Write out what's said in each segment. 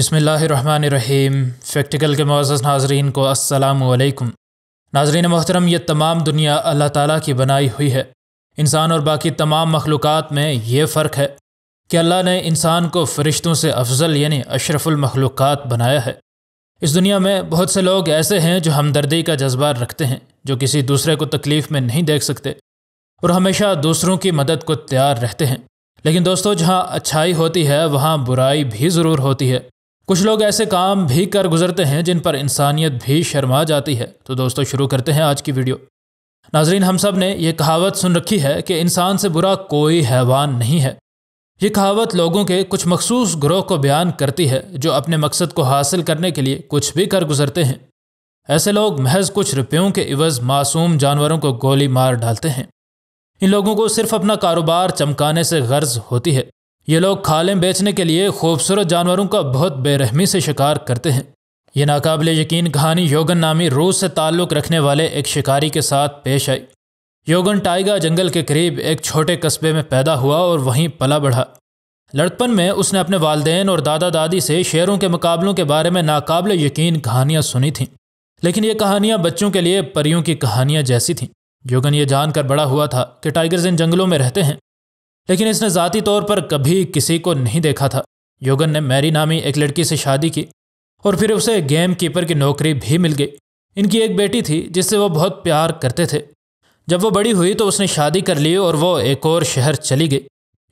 बसमीम फ़ैक्टिकल के मोज़ नाजरीन को असलकम नाजरीन मोहतरम यह तमाम दुनिया अल्लाह ताला की बनाई हुई है इंसान और बाकी तमाम मखलूक में ये फ़र्क है कि अल्लाह ने इंसान को फ़रिश्तों से अफजल यानी अशरफुलमखलूक बनाया है इस दुनिया में बहुत से लोग ऐसे हैं जो हमदर्दी का जज्बा रखते हैं जो किसी दूसरे को तकलीफ़ में नहीं देख सकते और हमेशा दूसरों की मदद को तैयार रहते हैं लेकिन दोस्तों जहाँ अच्छाई होती है वहाँ बुराई भी ज़रूर होती है कुछ लोग ऐसे काम भी कर गुजरते हैं जिन पर इंसानियत भी शर्मा जाती है तो दोस्तों शुरू करते हैं आज की वीडियो नाजरीन हम सब ने यह कहावत सुन रखी है कि इंसान से बुरा कोई हैवान नहीं है ये कहावत लोगों के कुछ मखसूस ग्रोह को बयान करती है जो अपने मकसद को हासिल करने के लिए कुछ भी कर गुजरते हैं ऐसे लोग महज कुछ रुपयों के इवज़ मासूम जानवरों को गोली मार डालते हैं इन लोगों को सिर्फ अपना कारोबार चमकाने से गर्ज होती है ये लोग खालें बेचने के लिए खूबसूरत जानवरों का बहुत बेरहमी से शिकार करते हैं ये नाकबले यकीन कहानी योगन नामी रूस से ताल्लुक़ रखने वाले एक शिकारी के साथ पेश आई योगन टाइगा जंगल के करीब एक छोटे कस्बे में पैदा हुआ और वहीं पला बढ़ा लड़पन में उसने अपने वालदेन और दादा दादी से शेरों के मुकाबलों के बारे में नाकबिल यकीन कहानियाँ सुनी थीं लेकिन ये कहानियाँ बच्चों के लिए परियों की कहानियाँ जैसी थीं योगन ये जानकर बड़ा हुआ था कि टाइगर्स इन जंगलों में रहते हैं लेकिन इसने ज़ाती तौर पर कभी किसी को नहीं देखा था योगन ने मैरी नामी एक लड़की से शादी की और फिर उसे गेम कीपर की नौकरी भी मिल गई इनकी एक बेटी थी जिससे वो बहुत प्यार करते थे जब वो बड़ी हुई तो उसने शादी कर ली और वो एक और शहर चली गई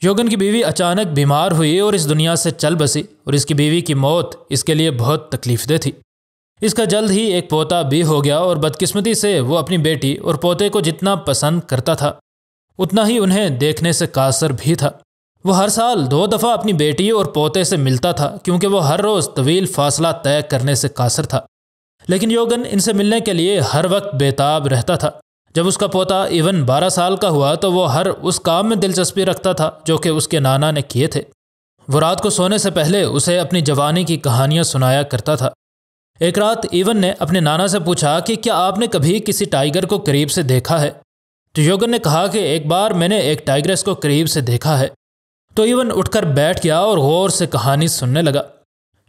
योगन की बीवी अचानक बीमार हुई और इस दुनिया से चल बसी और इसकी बीवी की मौत इसके लिए बहुत तकलीफदेह थी इसका जल्द ही एक पोता भी हो गया और बदकिस्मती से वो अपनी बेटी और पोते को जितना पसंद करता था उतना ही उन्हें देखने से कासर भी था वो हर साल दो दफ़ा अपनी बेटी और पोते से मिलता था क्योंकि वो हर रोज़ तवील फासला तय करने से कासर था लेकिन योगन इनसे मिलने के लिए हर वक्त बेताब रहता था जब उसका पोता इवन बारह साल का हुआ तो वो हर उस काम में दिलचस्पी रखता था जो कि उसके नाना ने किए थे वो रात को सोने से पहले उसे अपनी जवानी की कहानियाँ सुनाया करता था एक रात इवन ने अपने नाना से पूछा कि क्या आपने कभी किसी टाइगर को करीब से देखा है तो योगन ने कहा कि एक बार मैंने एक टाइग्रेस को करीब से देखा है तो ईवन उठकर बैठ गया और गौर से कहानी सुनने लगा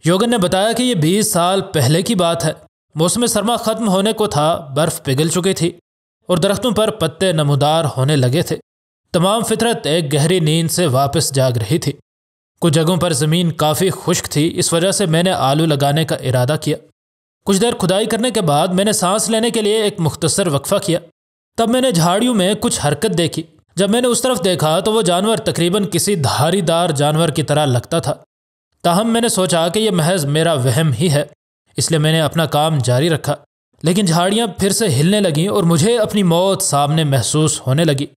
योगन ने बताया कि यह बीस साल पहले की बात है मौसम सरमा ख़त्म होने को था बर्फ़ पिघल चुकी थी और दरख्तों पर पत्ते नमदार होने लगे थे तमाम फितरत एक गहरी नींद से वापस जाग रही थी कुछ जगहों पर ज़मीन काफ़ी खुश्क थी इस वजह से मैंने आलू लगाने का इरादा किया कुछ देर खुदाई करने के बाद मैंने सांस लेने के लिए एक मुख्तसर वक्फ़ा किया तब मैंने झाड़ियों में कुछ हरकत देखी जब मैंने उस तरफ देखा तो वो जानवर तकरीबन किसी धारीदार जानवर की तरह लगता था ताहम मैंने सोचा कि यह महज मेरा वहम ही है इसलिए मैंने अपना काम जारी रखा लेकिन झाड़ियाँ फिर से हिलने लगीं और मुझे अपनी मौत सामने महसूस होने लगी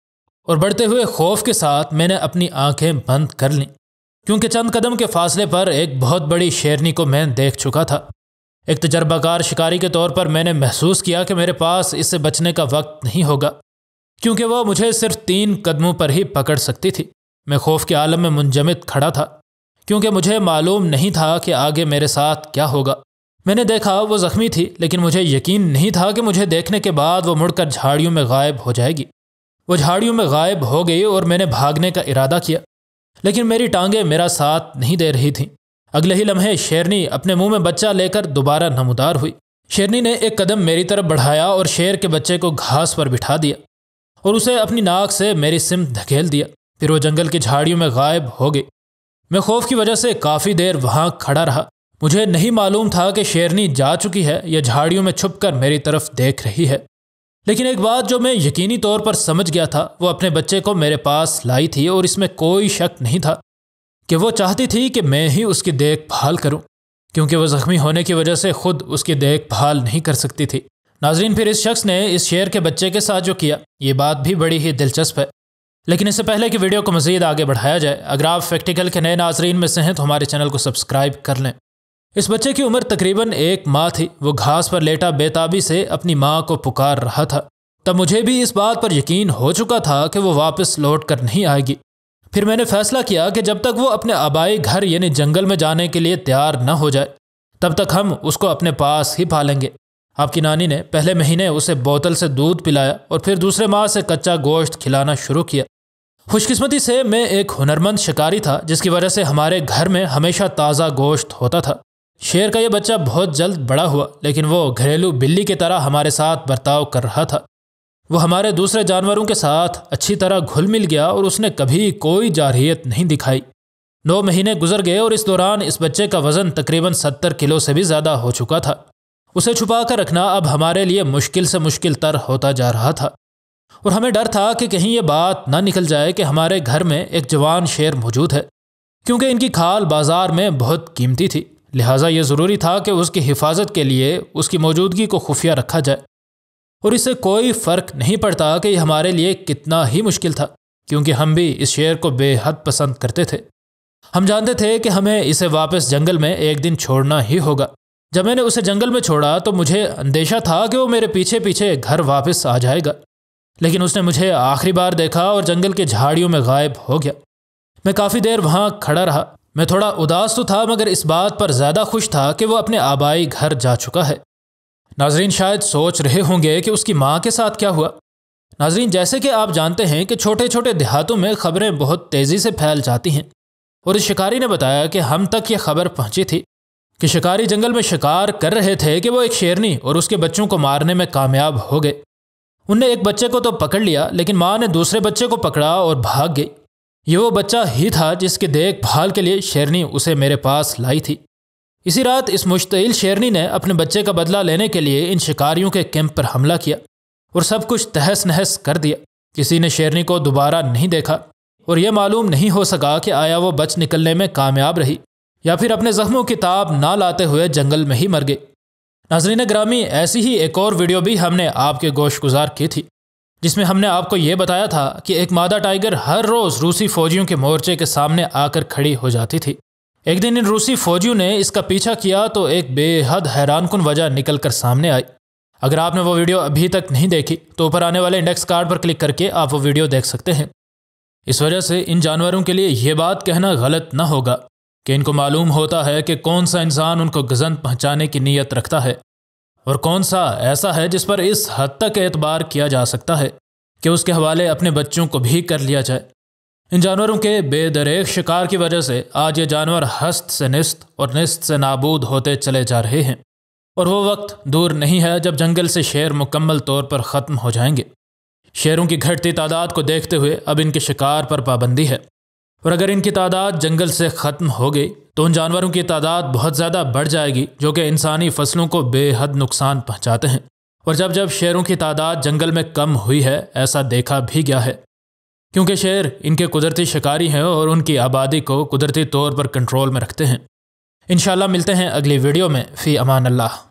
और बढ़ते हुए खौफ के साथ मैंने अपनी आंखें बंद कर लीं क्योंकि चंद कदम के फासले पर एक बहुत बड़ी शेरनी को मैं देख चुका था एक तजर्बाकार शिकारी के तौर पर मैंने महसूस किया कि मेरे पास इससे बचने का वक्त नहीं होगा क्योंकि वह मुझे सिर्फ तीन कदमों पर ही पकड़ सकती थी मैं खौफ के आलम में मुंजमद खड़ा था क्योंकि मुझे मालूम नहीं था कि आगे मेरे साथ क्या होगा मैंने देखा वो जख्मी थी लेकिन मुझे यकीन नहीं था कि मुझे देखने के बाद वो मुड़कर झाड़ियों में गायब हो जाएगी वो झाड़ियों में गायब हो गई और मैंने भागने का इरादा किया लेकिन मेरी टांगें मेरा साथ नहीं दे रही थीं अगले ही लम्हे शेरनी अपने मुंह में बच्चा लेकर दोबारा नमदार हुई शेरनी ने एक कदम मेरी तरफ बढ़ाया और शेर के बच्चे को घास पर बिठा दिया और उसे अपनी नाक से मेरी सिम धकेल दिया फिर वो जंगल की झाड़ियों में गायब हो गई मैं खौफ की वजह से काफ़ी देर वहां खड़ा रहा मुझे नहीं मालूम था कि शेरनी जा चुकी है या झाड़ियों में छुपकर मेरी तरफ देख रही है लेकिन एक बात जो मैं यकीनी तौर पर समझ गया था वो अपने बच्चे को मेरे पास लाई थी और इसमें कोई शक नहीं था कि वो चाहती थी कि मैं ही उसकी देखभाल करूं क्योंकि वह जख्मी होने की वजह से खुद उसकी देखभाल नहीं कर सकती थी नाजरीन फिर इस शख्स ने इस शेर के बच्चे के साथ जो किया ये बात भी बड़ी ही दिलचस्प है लेकिन इससे पहले कि वीडियो को मजीद आगे बढ़ाया जाए अगर आप फैक्टिकल के नए नाजरीन में से हैं तो हमारे चैनल को सब्सक्राइब कर लें इस बच्चे की उम्र तकरीबन एक माह थी वो घास पर लेटा बेताबी से अपनी माँ को पुकार रहा था तब मुझे भी इस बात पर यकीन हो चुका था कि वो वापस लौट कर नहीं आएगी फिर मैंने फैसला किया कि जब तक वो अपने आबाई घर यानी जंगल में जाने के लिए तैयार न हो जाए तब तक हम उसको अपने पास ही पालेंगे आपकी नानी ने पहले महीने उसे बोतल से दूध पिलाया और फिर दूसरे माह से कच्चा गोश्त खिलाना शुरू किया खुशकिस्मती से मैं एक हुनरमंद शिकारी था जिसकी वजह से हमारे घर में हमेशा ताज़ा गोश्त होता था शेर का यह बच्चा बहुत जल्द बड़ा हुआ लेकिन वो घरेलू बिल्ली की तरह हमारे साथ बर्ताव कर रहा था वो हमारे दूसरे जानवरों के साथ अच्छी तरह घुल मिल गया और उसने कभी कोई जारहियत नहीं दिखाई नौ महीने गुजर गए और इस दौरान इस बच्चे का वजन तकरीबन सत्तर किलो से भी ज्यादा हो चुका था उसे छुपा कर रखना अब हमारे लिए मुश्किल से मुश्किल तर होता जा रहा था और हमें डर था कि कहीं ये बात ना निकल जाए कि हमारे घर में एक जवान शेर मौजूद है क्योंकि इनकी खाल बाजार में बहुत कीमती थी लिहाजा ये ज़रूरी था कि उसकी हिफाजत के लिए उसकी मौजूदगी को खुफिया रखा जाए और इससे कोई फ़र्क नहीं पड़ता कि हमारे लिए कितना ही मुश्किल था क्योंकि हम भी इस शेर को बेहद पसंद करते थे हम जानते थे कि हमें इसे वापस जंगल में एक दिन छोड़ना ही होगा जब मैंने उसे जंगल में छोड़ा तो मुझे अंदेशा था कि वो मेरे पीछे पीछे घर वापस आ जाएगा लेकिन उसने मुझे आखिरी बार देखा और जंगल के झाड़ियों में गायब हो गया मैं काफ़ी देर वहाँ खड़ा रहा मैं थोड़ा उदास तो था मगर इस बात पर ज़्यादा खुश था कि वह अपने आबाई घर जा चुका है नाजरीन शायद सोच रहे होंगे कि उसकी माँ के साथ क्या हुआ नाजरीन जैसे कि आप जानते हैं कि छोटे छोटे देहातों में खबरें बहुत तेज़ी से फैल जाती हैं और इस शिकारी ने बताया कि हम तक ये खबर पहुँची थी कि शिकारी जंगल में शिकार कर रहे थे कि वो एक शेरनी और उसके बच्चों को मारने में कामयाब हो गए उनने एक बच्चे को तो पकड़ लिया लेकिन माँ ने दूसरे बच्चे को पकड़ा और भाग गई ये वो बच्चा ही था जिसकी देखभाल के लिए शेरनी उसे मेरे पास लाई थी इसी रात इस मुश्तिल शेरनी ने अपने बच्चे का बदला लेने के लिए इन शिकारियों के कैंप पर हमला किया और सब कुछ तहस नहस कर दिया किसी ने शेरनी को दोबारा नहीं देखा और यह मालूम नहीं हो सका कि आया वो बच निकलने में कामयाब रही या फिर अपने जख्मों की ताब ना लाते हुए जंगल में ही मर गई नाजरीन ग्रामी ऐसी ही एक और वीडियो भी हमने आपके गोश गुजार की थी जिसमें हमने आपको ये बताया था कि एक मादा टाइगर हर रोज़ रूसी फौजियों के मोर्चे के सामने आकर खड़ी हो जाती थी एक दिन इन रूसी फौजियों ने इसका पीछा किया तो एक बेहद हैरान कन वजह निकल कर सामने आई अगर आपने वो वीडियो अभी तक नहीं देखी तो ऊपर आने वाले इंडेक्स कार्ड पर क्लिक करके आप वो वीडियो देख सकते हैं इस वजह से इन जानवरों के लिए ये बात कहना गलत न होगा कि इनको मालूम होता है कि कौन सा इंसान उनको गजन पहुंचाने की नीयत रखता है और कौन सा ऐसा है जिस पर इस हद तक एतबार किया जा सकता है कि उसके हवाले अपने बच्चों को भी कर लिया जाए इन जानवरों के बेदरेक शिकार की वजह से आज ये जानवर हस्त से निस्त और निस्त से नाबूद होते चले जा रहे हैं और वो वक्त दूर नहीं है जब जंगल से शेर मुकम्मल तौर पर ख़त्म हो जाएंगे शेरों की घटती तादाद को देखते हुए अब इनके शिकार पर पाबंदी है और अगर इनकी तादाद जंगल से ख़त्म हो गई तो उन जानवरों की तादाद बहुत ज़्यादा बढ़ जाएगी जो कि इंसानी फसलों को बेहद नुकसान पहुँचाते हैं और जब जब शेरों की तादाद जंगल में कम हुई है ऐसा देखा भी गया है क्योंकि शेर इनके कुदरती शिकारी हैं और उनकी आबादी को कुदरती तौर पर कंट्रोल में रखते हैं इन मिलते हैं अगली वीडियो में फ़ी अमान अल्लाह